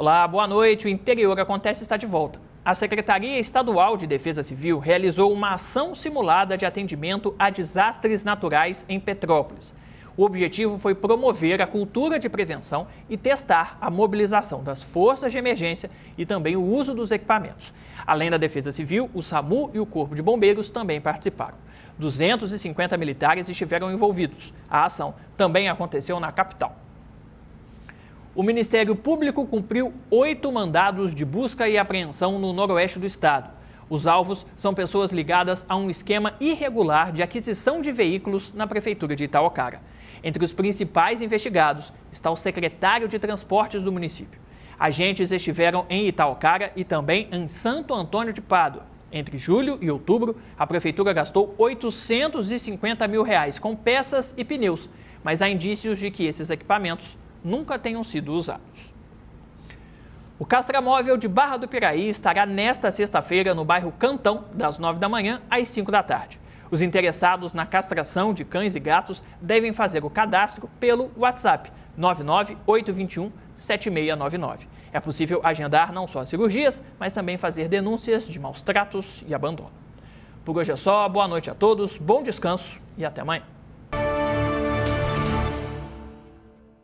Olá, boa noite. O Interior Acontece está de volta. A Secretaria Estadual de Defesa Civil realizou uma ação simulada de atendimento a desastres naturais em Petrópolis. O objetivo foi promover a cultura de prevenção e testar a mobilização das forças de emergência e também o uso dos equipamentos. Além da Defesa Civil, o SAMU e o Corpo de Bombeiros também participaram. 250 militares estiveram envolvidos. A ação também aconteceu na capital o Ministério Público cumpriu oito mandados de busca e apreensão no noroeste do estado. Os alvos são pessoas ligadas a um esquema irregular de aquisição de veículos na prefeitura de Itaocara. Entre os principais investigados está o secretário de Transportes do município. Agentes estiveram em Itaocara e também em Santo Antônio de Pádua. Entre julho e outubro, a prefeitura gastou 850 mil reais com peças e pneus, mas há indícios de que esses equipamentos nunca tenham sido usados. O Castramóvel de Barra do Piraí estará nesta sexta-feira no bairro Cantão, das 9 da manhã às 5 da tarde. Os interessados na castração de cães e gatos devem fazer o cadastro pelo WhatsApp 99821 7699. É possível agendar não só cirurgias, mas também fazer denúncias de maus tratos e abandono. Por hoje é só, boa noite a todos, bom descanso e até amanhã.